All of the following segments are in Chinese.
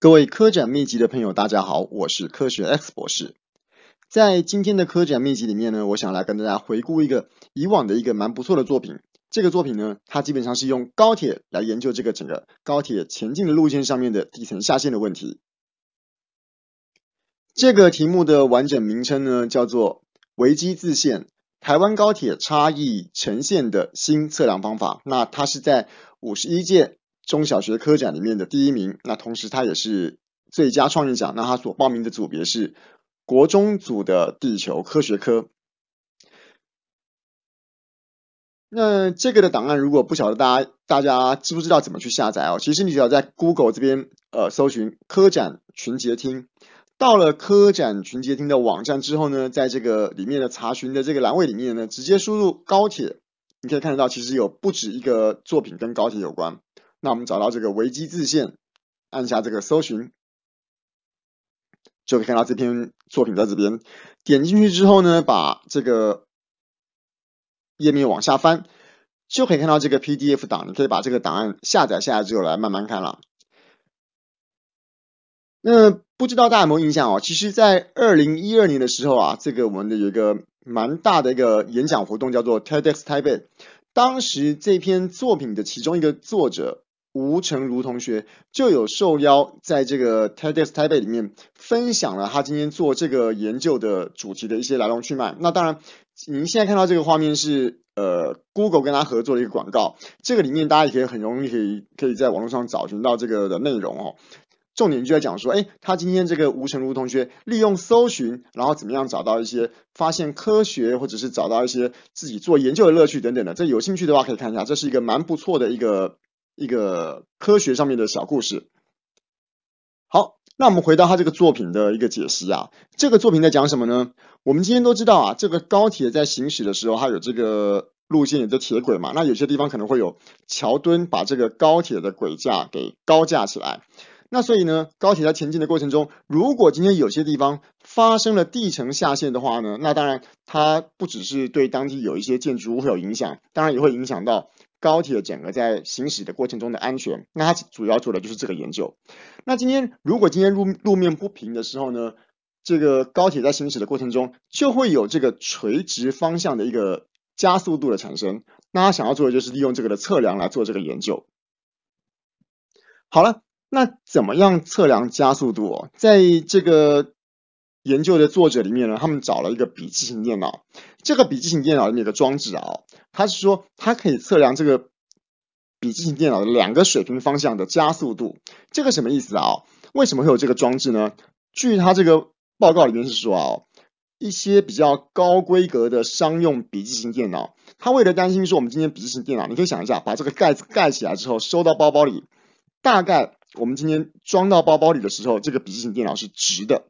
各位科展秘籍的朋友，大家好，我是科学 X 博士。在今天的科展秘籍里面呢，我想来跟大家回顾一个以往的一个蛮不错的作品。这个作品呢，它基本上是用高铁来研究这个整个高铁前进的路线上面的地层下陷的问题。这个题目的完整名称呢，叫做《维基自线，台湾高铁差异呈现的新测量方法》。那它是在五十一届。中小学科展里面的第一名，那同时他也是最佳创意奖。那他所报名的组别是国中组的地球科学科。那这个的档案如果不晓得大家大家知不知道怎么去下载哦？其实你只要在 Google 这边呃搜寻科展群结听，到了科展群结听的网站之后呢，在这个里面的查询的这个栏位里面呢，直接输入高铁，你可以看得到，其实有不止一个作品跟高铁有关。那我们找到这个维基字线，按下这个搜寻，就可以看到这篇作品在这边。点进去之后呢，把这个页面往下翻，就可以看到这个 PDF 档。你可以把这个档案下载下来之后来慢慢看了。那不知道大家有没有印象哦？其实，在二零一二年的时候啊，这个我们的有一个蛮大的一个演讲活动叫做 TEDxTaipei，当时这篇作品的其中一个作者。吴成如同学就有受邀在这个 TEDx t a i p e 里面分享了他今天做这个研究的主题的一些来龙去脉。那当然，您现在看到这个画面是呃 Google 跟他合作的一个广告，这个里面大家也可以很容易可以可以在网络上找寻到这个的内容哦。重点就在讲说，哎，他今天这个吴成如同学利用搜寻，然后怎么样找到一些发现科学，或者是找到一些自己做研究的乐趣等等的。这有兴趣的话可以看一下，这是一个蛮不错的一个。一个科学上面的小故事。好，那我们回到他这个作品的一个解析啊，这个作品在讲什么呢？我们今天都知道啊，这个高铁在行驶的时候，它有这个路线有的铁轨嘛，那有些地方可能会有桥墩把这个高铁的轨架给高架起来。那所以呢，高铁在前进的过程中，如果今天有些地方发生了地层下陷的话呢，那当然它不只是对当地有一些建筑物会有影响，当然也会影响到。高铁的整个在行驶的过程中的安全，那它主要做的就是这个研究。那今天如果今天路路面不平的时候呢，这个高铁在行驶的过程中就会有这个垂直方向的一个加速度的产生。那他想要做的就是利用这个的测量来做这个研究。好了，那怎么样测量加速度？在这个研究的作者里面呢，他们找了一个笔记型电脑，这个笔记型电脑里面的装置啊，它是说它可以测量这个笔记型电脑的两个水平方向的加速度，这个什么意思啊？为什么会有这个装置呢？据他这个报告里面是说啊，一些比较高规格的商用笔记型电脑，他为了担心说我们今天笔记型电脑，你可以想一下，把这个盖子盖起来之后，收到包包里，大概我们今天装到包包里的时候，这个笔记型电脑是直的。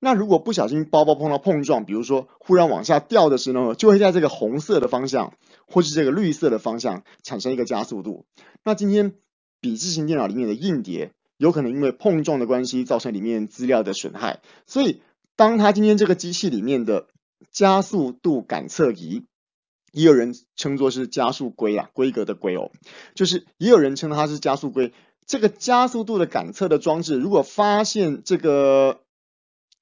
那如果不小心包包碰到碰撞，比如说忽然往下掉的时候，就会在这个红色的方向或是这个绿色的方向产生一个加速度。那今天笔记型电脑里面的硬碟有可能因为碰撞的关系造成里面资料的损害，所以当它今天这个机器里面的加速度感测仪，也有人称作是加速规啊，规格的规哦，就是也有人称它是加速规。这个加速度的感测的装置，如果发现这个。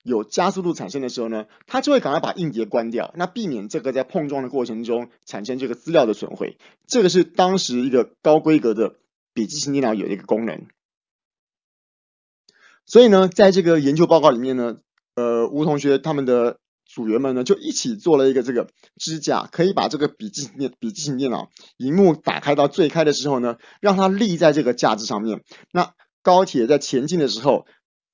有加速度产生的时候呢，它就会赶快把硬碟关掉，那避免这个在碰撞的过程中产生这个资料的损毁。这个是当时一个高规格的笔记型电脑有一个功能。所以呢，在这个研究报告里面呢，呃，吴同学他们的组员们呢就一起做了一个这个支架，可以把这个笔记笔笔记型电脑荧幕打开到最开的时候呢，让它立在这个架子上面。那高铁在前进的时候。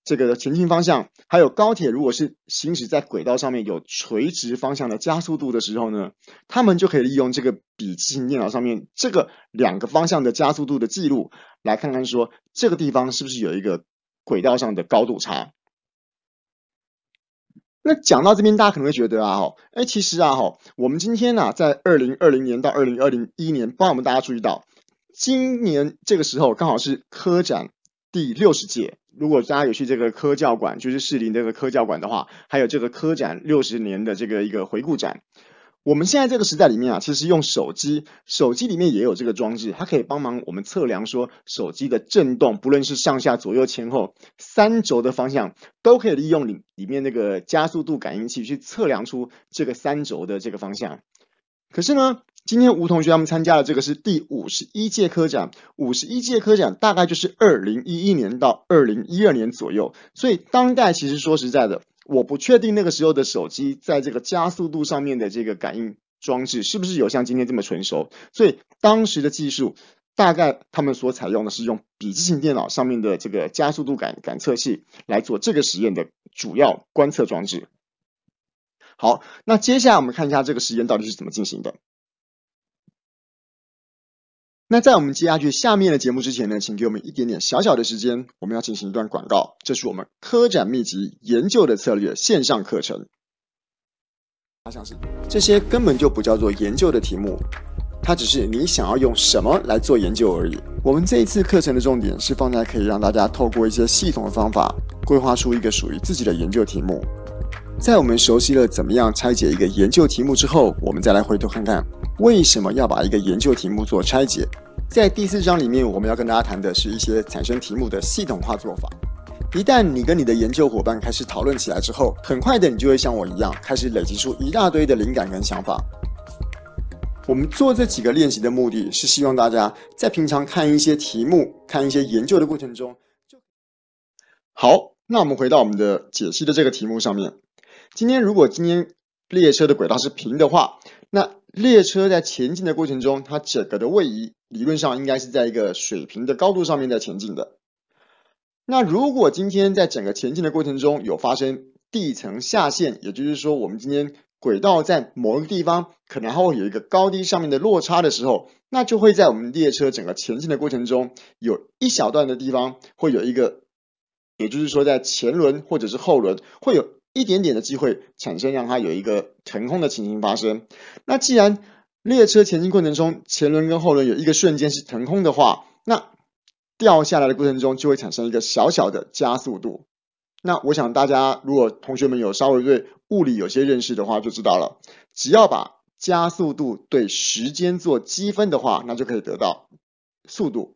这个前进方向，还有高铁如果是行驶在轨道上面有垂直方向的加速度的时候呢，他们就可以利用这个笔记型电脑上面这个两个方向的加速度的记录，来看看说这个地方是不是有一个轨道上的高度差。那讲到这边，大家可能会觉得啊，哈，哎，其实啊，哈，我们今天呢，在二零二零年到二零二零一年，帮我们大家注意到，今年这个时候刚好是科展。第六十届，如果大家有去这个科教馆，就是市林这个科教馆的话，还有这个科展六十年的这个一个回顾展。我们现在这个时代里面啊，其实用手机，手机里面也有这个装置，它可以帮忙我们测量说手机的震动，不论是上下左右前后三轴的方向，都可以利用里里面那个加速度感应器去测量出这个三轴的这个方向。可是呢，今天吴同学他们参加的这个是第五十一届科展，五十一届科展大概就是二零一一年到二零一二年左右。所以当代其实说实在的，我不确定那个时候的手机在这个加速度上面的这个感应装置是不是有像今天这么成熟。所以当时的技术，大概他们所采用的是用笔记型电脑上面的这个加速度感感测器来做这个实验的主要观测装置。好，那接下来我们看一下这个实验到底是怎么进行的。那在我们接下去下面的节目之前呢，请给我们一点点小小的时间，我们要进行一段广告。这是我们科展秘籍研究的策略线上课程。啊，像是这些根本就不叫做研究的题目，它只是你想要用什么来做研究而已。我们这一次课程的重点是放在可以让大家透过一些系统的方法，规划出一个属于自己的研究题目。在我们熟悉了怎么样拆解一个研究题目之后，我们再来回头看看为什么要把一个研究题目做拆解。在第四章里面，我们要跟大家谈的是一些产生题目的系统化做法。一旦你跟你的研究伙伴开始讨论起来之后，很快的你就会像我一样开始累积出一大堆的灵感跟想法。我们做这几个练习的目的是希望大家在平常看一些题目、看一些研究的过程中，就好，那我们回到我们的解析的这个题目上面。今天如果今天列车的轨道是平的话，那列车在前进的过程中，它整个的位移理论上应该是在一个水平的高度上面在前进的。那如果今天在整个前进的过程中有发生地层下陷，也就是说我们今天轨道在某一个地方可能会有一个高低上面的落差的时候，那就会在我们列车整个前进的过程中有一小段的地方会有一个，也就是说在前轮或者是后轮会有。一点点的机会产生，让它有一个腾空的情形发生。那既然列车前进过程中，前轮跟后轮有一个瞬间是腾空的话，那掉下来的过程中就会产生一个小小的加速度。那我想大家如果同学们有稍微对物理有些认识的话，就知道了。只要把加速度对时间做积分的话，那就可以得到速度。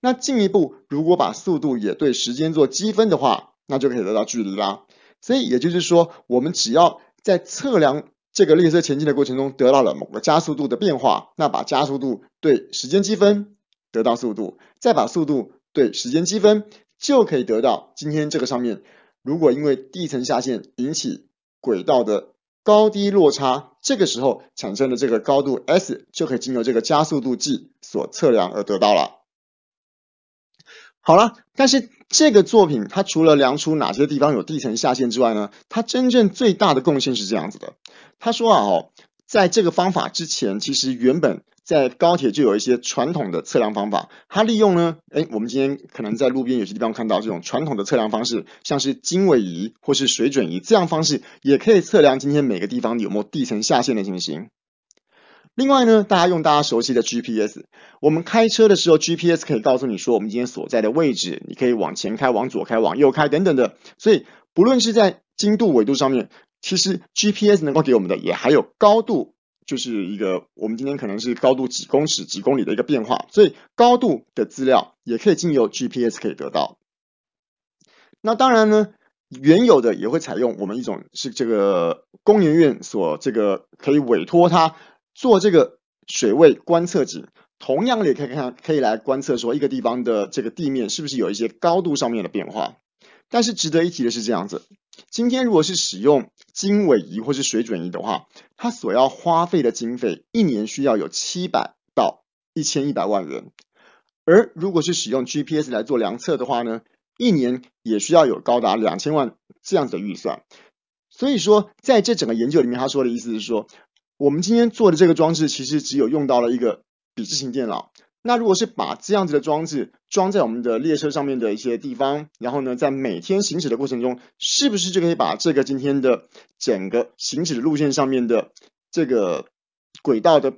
那进一步，如果把速度也对时间做积分的话，那就可以得到距离啦。所以也就是说，我们只要在测量这个列车前进的过程中得到了某个加速度的变化，那把加速度对时间积分得到速度，再把速度对时间积分就可以得到今天这个上面，如果因为地层下陷引起轨道的高低落差，这个时候产生的这个高度 s 就可以经由这个加速度计所测量而得到了。好了，但是。这个作品，它除了量出哪些地方有地层下陷之外呢？它真正最大的贡献是这样子的，他说啊哦，在这个方法之前，其实原本在高铁就有一些传统的测量方法，它利用呢，哎，我们今天可能在路边有些地方看到这种传统的测量方式，像是经纬仪或是水准仪这样方式，也可以测量今天每个地方有没有地层下陷的情形。另外呢，大家用大家熟悉的 GPS，我们开车的时候，GPS 可以告诉你说我们今天所在的位置，你可以往前开、往左开、往右开等等的。所以，不论是在精度、纬度上面，其实 GPS 能够给我们的也还有高度，就是一个我们今天可能是高度几公尺、几公里的一个变化。所以，高度的资料也可以经由 GPS 可以得到。那当然呢，原有的也会采用我们一种是这个公园院所这个可以委托它。做这个水位观测值，同样的也可以看，可以来观测说一个地方的这个地面是不是有一些高度上面的变化。但是值得一提的是这样子，今天如果是使用经纬仪或是水准仪的话，它所要花费的经费一年需要有七百到一千一百万元，而如果是使用 GPS 来做量测的话呢，一年也需要有高达两千万这样子的预算。所以说在这整个研究里面，他说的意思是说。我们今天做的这个装置，其实只有用到了一个笔式型电脑。那如果是把这样子的装置装在我们的列车上面的一些地方，然后呢，在每天行驶的过程中，是不是就可以把这个今天的整个行驶的路线上面的这个轨道的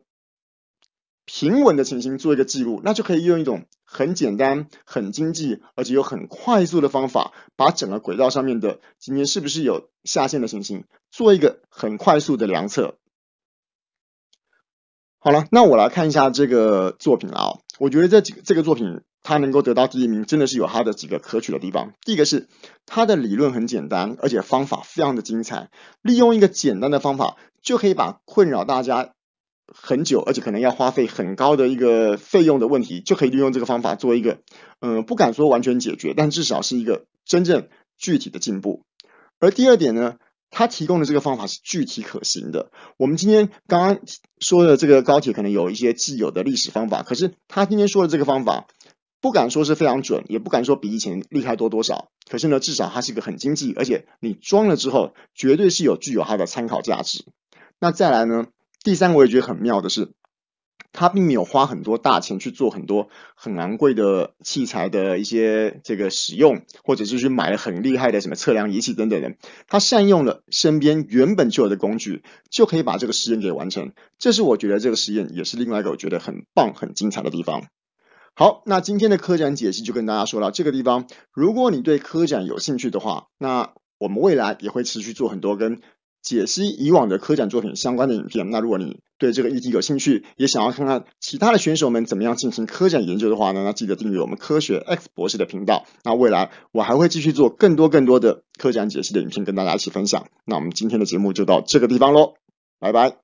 平稳的情形做一个记录？那就可以用一种很简单、很经济而且又很快速的方法，把整个轨道上面的今天是不是有下陷的情形，做一个很快速的量测。好了，那我来看一下这个作品了啊。我觉得这几这个作品它能够得到第一名，真的是有它的几个可取的地方。第一个是它的理论很简单，而且方法非常的精彩，利用一个简单的方法就可以把困扰大家很久，而且可能要花费很高的一个费用的问题，就可以利用这个方法做一个，嗯，不敢说完全解决，但至少是一个真正具体的进步。而第二点呢？他提供的这个方法是具体可行的。我们今天刚刚说的这个高铁，可能有一些既有的历史方法，可是他今天说的这个方法，不敢说是非常准，也不敢说比以前厉害多多少。可是呢，至少它是一个很经济，而且你装了之后，绝对是有具有它的参考价值。那再来呢，第三，个我也觉得很妙的是。他并没有花很多大钱去做很多很昂贵的器材的一些这个使用，或者是去买了很厉害的什么测量仪器等等的，他善用了身边原本就有的工具，就可以把这个实验给完成。这是我觉得这个实验也是另外一个我觉得很棒很精彩的地方。好，那今天的科展解析就跟大家说了这个地方。如果你对科展有兴趣的话，那我们未来也会持续做很多跟。解析以往的科展作品相关的影片。那如果你对这个议题有兴趣，也想要看看其他的选手们怎么样进行科展研究的话呢？那记得订阅我们科学 X 博士的频道。那未来我还会继续做更多更多的科展解析的影片跟大家一起分享。那我们今天的节目就到这个地方喽，拜拜。